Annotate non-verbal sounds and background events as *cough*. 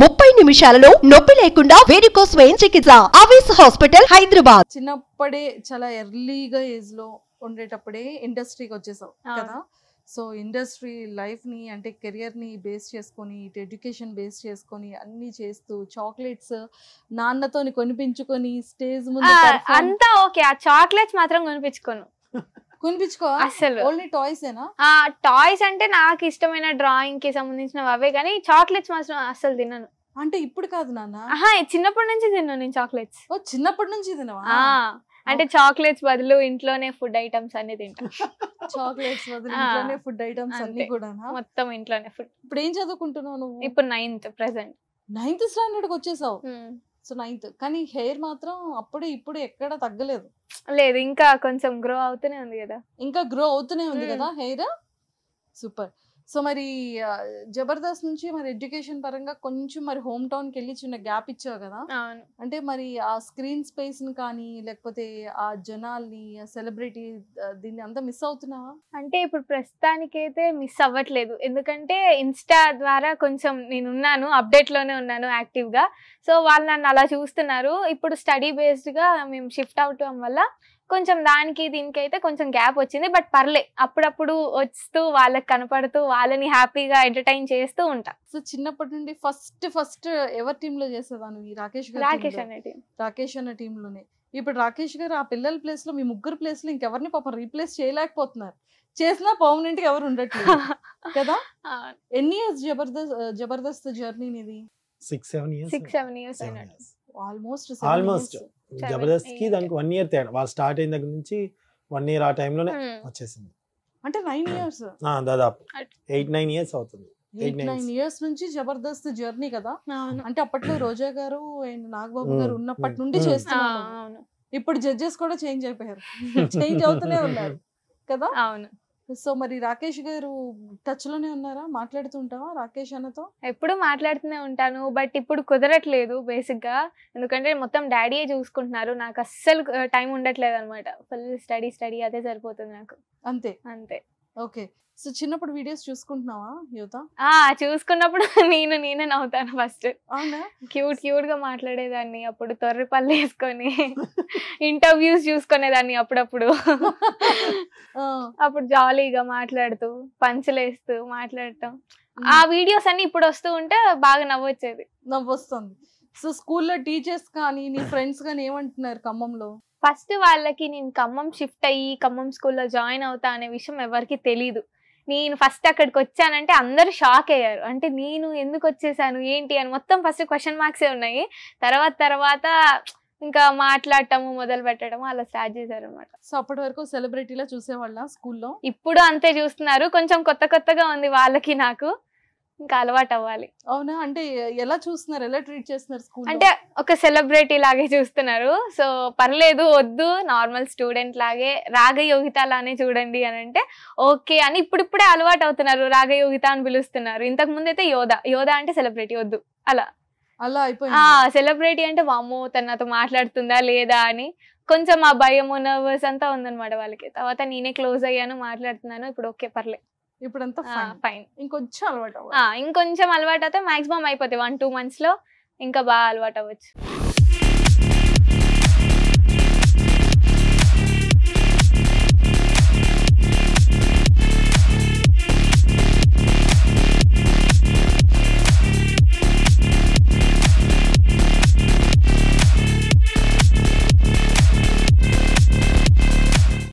ముప్పై నిమిషాలలో నొప్పి లేకుండా వేడికోస్ వెయిన్ చికిత్స ఆవేశ హాస్పిటల్ హైదరాబాద్ చిన్నప్పుడే చాలా ఎర్లీగా ఏజ్ లో ఉండేటప్పుడే ఇండస్ట్రీకి వచ్చేసావు కదా సో ఇండస్ట్రీ లైఫ్ ని అంటే కెరియర్ ని బేస్ చేసుకొని ఇటు ఎడ్యుకేషన్ బేస్ చేసుకొని అన్ని చేస్తూ చాక్లెట్స్ నాన్నతో కొనిపించుకొని స్టేజ్ ముందు అంతా ఓకే ఆ చాక్లెట్స్ మాత్రం కొనిపించుకోను *laughs* కొనిపించుకో అసలు ఓన్లీ టాయ్స్ ఆ టాయ్స్ అంటే నాకు ఇష్టమైన డ్రాయింగ్ కి సంబంధించినవి అవే కానీ చాక్లెట్స్ మాత్రం అస్సలు తిన్నాను అంటే ఇప్పుడు కాదు నాన్న చిన్నప్పటి నుంచి తిన్నాను నేను చాక్లెట్స్ ఓ చిన్నప్పటి నుంచి తినవా అంటే చాక్లెట్స్ బదులు ఇంట్లోనే ఫుడ్ ఐటమ్స్ అన్ని తింటా చాక్లెట్స్ *laughs* బదులు ఇంట్లోనే ఫుడ్ ఐటమ్స్ అన్ని కూడా మొత్తం ఇంట్లోనే ఫుడ్ ఇప్పుడు ఏం చదువుకుంటున్నావు నువ్వు ఇప్పుడు నైన్త్ ప్రెసెంట్ నైన్త్ స్టాండర్డ్ కి వచ్చేసావు సో నైన్త్ కానీ హెయిర్ మాత్రం అప్పుడే ఇప్పుడు ఎక్కడ తగ్గలేదు లేదు ఇంకా కొంచెం గ్రో అవుతూనే ఉంది కదా ఇంకా గ్రో అవుతూనే ఉంది కదా హెయిర్ సూపర్ సో మరి జబర్దస్త్ నుంచి మరి ఎడ్యుకేషన్ పరంగా కొంచెం మరి హోమ్ టౌన్ కెళ్ళి వెళ్ళి చిన్న గ్యాప్ ఇచ్చావు కదా అంటే మరి ఆ స్క్రీన్ స్పేస్ ని కానీ లేకపోతే ఆ జనాల్ని సెలబ్రిటీ దీన్ని అంతా మిస్ అవుతున్నావా అంటే ఇప్పుడు ప్రస్తుతానికి అయితే మిస్ అవ్వట్లేదు ఎందుకంటే ఇన్స్టా ద్వారా కొంచెం ఉన్నాను అప్డేట్ లోనే ఉన్నాను యాక్టివ్ గా సో వాళ్ళు నన్ను అలా చూస్తున్నారు ఇప్పుడు స్టడీ బేస్డ్ గా మేము షిఫ్ట్ అవటం వల్ల కొంచెం దానికి దీనికి అయితే కొంచెం గ్యాప్ వచ్చింది బట్ పర్లే అప్పుడప్పుడు వస్తూ వాళ్ళకి కనపడుతూ వాళ్ళని హ్యాపీగా ఎంటర్టైన్ చేస్తూ ఉంటా సో చిన్నప్పటి నుండి ఫస్ట్ ఫస్ట్ ఎవరి టీమ్ లో చేసేదాను రాకేష్ రాకేష్ అనే టీం రాకేష్ అనే టీమ్ లోనే ఇప్పుడు రాకేష్ గారు ఆ పిల్లల ప్లేస్ లో మీ ముగ్గురు ప్లేస్ లో ఇంకెవరిని పాపం రీప్లేస్ చేయలేకపోతున్నారు చేసినా పర్మనెంట్ గా ఎవరు ఉండట్లేదు *laughs* కదా ఎన్ని ఇయర్స్ జబర్దస్త్ జబర్దస్త్ జర్నీ ఇది six seven years six seven years almost almost Jabardasth కి దానికి వన్ ఇయర్ తేడా వాళ్ళు స్టార్ట్ అయిన దగ్గర నుంచి వన్ ఇయర్ ఆ టైంలోనే hmm. వచ్చేసింది అంటే నైన్ ఇయర్స్ hmm. దాదాపు ఎయిట్ నైన్ ఇయర్స్ అవుతుంది ఎయిట్ నైన్ ఇయర్స్ నుంచి జబర్దస్త్ జర్నీ కదా అంటే అప్పట్లో రోజా గారు అండ్ నాగబాబు hmm. గారు ఉన్నప్పటి నుండి చేస్తున్నారు ఇప్పుడు జడ్జెస్ కూడా చేంజ్ అయిపోయారు చేంజ్ *laughs* అవుతూనే ఉన్నారు కదా అవును సో మరి రాకేష్ గారు టచ్ లోనే ఉన్నారా మాట్లాడుతుంటావా రాకేష్ అన్నతో ఎప్పుడు మాట్లాడుతూనే ఉంటాను బట్ ఇప్పుడు కుదరట్లేదు బేసిక్ గా ఎందుకంటే మొత్తం డాడీయే చూసుకుంటున్నారు నాకు అస్సలు టైం ఉండట్లేదు అనమాట ఫుల్ స్టడీ స్టడీ అదే సరిపోతుంది నాకు అంతే అంతే ఓకే సో చిన్నప్పుడు వీడియోస్ చూసుకుంటున్నావా యువత ఆ చూసుకున్నప్పుడు *laughs* నేను నేనే నవ్వుతాను ఫస్ట్ అవునా క్యూట్ క్యూట్ గా మాట్లాడేదాన్ని అప్పుడు తొర్రి పళ్ళు వేసుకొని ఇంటర్వ్యూస్ చూసుకునేదాన్ని అప్పుడప్పుడు అప్పుడు జాలీగా మాట్లాడుతూ పంచలేస్తూ మాట్లాడటం ఆ వీడియోస్ అన్ని ఇప్పుడు వస్తూ ఉంటే బాగా నవ్వొచ్చేది నవ్వొస్తుంది సో స్కూల్లో టీచర్స్ కానీ నీ ఫ్రెండ్స్ కానీ ఏమంటున్నారు ఖమ్మంలో ఫస్ట్ వాళ్ళకి నేను ఖమ్మం షిఫ్ట్ అయ్యి ఖమ్మం స్కూల్లో జాయిన్ అవుతా అనే విషయం ఎవరికి తెలీదు నేను ఫస్ట్ అక్కడికి వచ్చానంటే అందరూ షాక్ అయ్యారు అంటే నేను ఎందుకు వచ్చేసాను ఏంటి అని మొత్తం ఫస్ట్ క్వశ్చన్ మార్క్సే ఉన్నాయి తర్వాత తర్వాత ఇంకా మాట్లాడటము మొదలు పెట్టడము అలా స్టార్ట్ చేశారు అనమాట సో అప్పటి వరకు సెలబ్రిటీలో చూసేవాళ్ళ స్కూల్లో ఇప్పుడు అంతే చూస్తున్నారు కొంచెం కొత్త కొత్తగా ఉంది వాళ్ళకి నాకు ఇంకా అలవాటు అవ్వాలి అవునా అంటే ఎలా చూస్తున్నారు ఎలా ట్రీట్ చేస్తున్నారు స్కూల్ అంటే ఒక సెలబ్రిటీ లాగే చూస్తున్నారు సో పర్లేదు వద్దు నార్మల్ స్టూడెంట్ లాగే రాగయోగిత లానే చూడండి అని అంటే ఓకే అని ఇప్పుడిప్పుడే అలవాటు అవుతున్నారు రాగయోగిత అని పిలుస్తున్నారు ఇంతకు ముందు అయితే యోధా యోధ అంటే సెలబ్రిటీ వద్దు అలా అలా అయిపోయింది సెలబ్రిటీ అంటే వామో తనతో మాట్లాడుతుందా లేదా అని కొంచెం ఆ భయం నర్వస్ అంతా ఉందన్నమాట వాళ్ళకి తర్వాత నేనే క్లోజ్ అయ్యాను మాట్లాడుతున్నాను ఇప్పుడు ఓకే పర్లేదు ఇప్పుడంతా ఫైన్ ఇంకొంచెం అలవాటు ఇంకొంచెం అలవాటు అయితే మాక్సిమం అయిపోతాయి వన్ టూ మంత్స్ లో ఇంకా బాగా అలవాటు అవ్వచ్చు